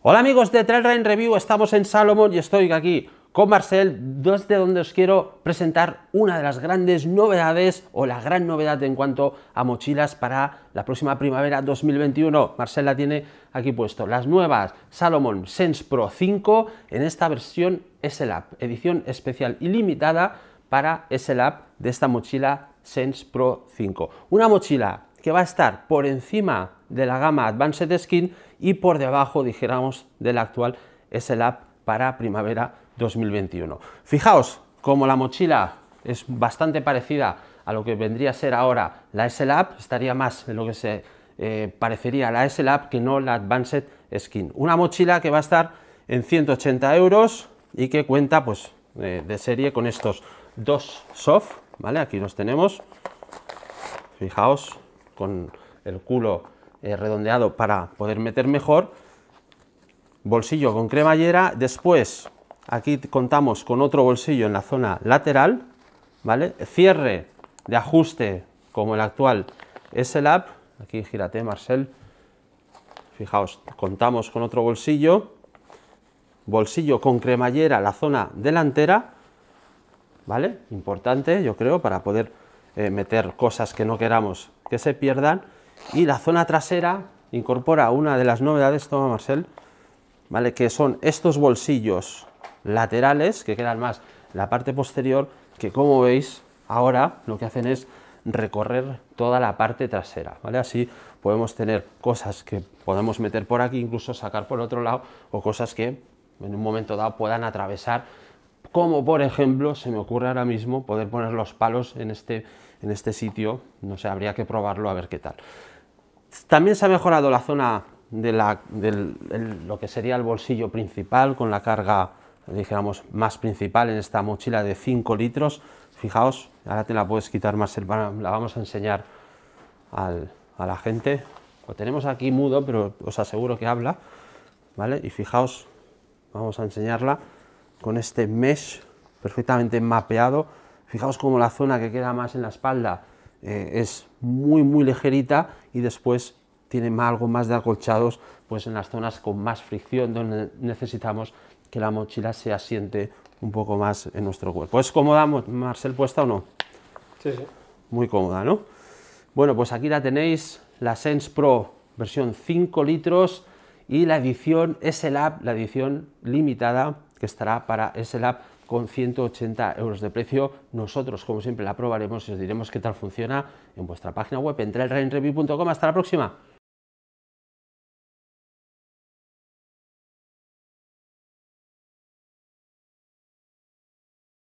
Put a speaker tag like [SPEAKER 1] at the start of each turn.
[SPEAKER 1] Hola amigos de Trail Review, estamos en Salomon y estoy aquí con Marcel, desde donde os quiero presentar una de las grandes novedades o la gran novedad en cuanto a mochilas para la próxima primavera 2021. Marcel la tiene aquí puesto. Las nuevas Salomon Sense Pro 5 en esta versión SLAP, edición especial y limitada para SLAP de esta mochila Sense Pro 5. Una mochila va a estar por encima de la gama Advanced Skin y por debajo, dijéramos, de la actual SL para primavera 2021. Fijaos, como la mochila es bastante parecida a lo que vendría a ser ahora la SL App, estaría más en lo que se eh, parecería parecería la S-Lab que no la Advanced Skin. Una mochila que va a estar en 180 euros y que cuenta pues eh, de serie con estos dos soft, ¿vale? Aquí los tenemos, fijaos, con el culo eh, redondeado para poder meter mejor, bolsillo con cremallera, después aquí contamos con otro bolsillo en la zona lateral, ¿vale? Cierre de ajuste como el actual s aquí gírate Marcel, fijaos, contamos con otro bolsillo, bolsillo con cremallera, la zona delantera, ¿vale? Importante, yo creo, para poder eh, meter cosas que no queramos que se pierdan. Y la zona trasera incorpora una de las novedades, toma Marcel, ¿vale? que son estos bolsillos laterales que quedan más la parte posterior que como veis ahora lo que hacen es recorrer toda la parte trasera, ¿vale? Así podemos tener cosas que podemos meter por aquí, incluso sacar por otro lado, o cosas que en un momento dado puedan atravesar como por ejemplo, se me ocurre ahora mismo poder poner los palos en este, en este sitio, no sé, habría que probarlo a ver qué tal. También se ha mejorado la zona de lo que sería el bolsillo principal con la carga, dijéramos, más principal en esta mochila de 5 litros. Fijaos, ahora te la puedes quitar más, la vamos a enseñar a la gente. Lo tenemos aquí mudo, pero os aseguro que habla, ¿vale? Y fijaos, vamos a enseñarla con este mesh perfectamente mapeado. Fijaos cómo la zona que queda más en la espalda eh, es muy muy ligerita y después tiene algo más de acolchados pues en las zonas con más fricción donde necesitamos que la mochila se asiente un poco más en nuestro cuerpo. ¿Es cómoda Marcel puesta o no? Sí, sí. Muy cómoda, ¿no? Bueno, pues aquí la tenéis, la Sense Pro versión 5 litros y la edición S-Lab, la edición limitada que estará para ese lab con 180 euros de precio. Nosotros, como siempre, la probaremos y os diremos qué tal funciona en vuestra página web, en review.com Hasta la próxima.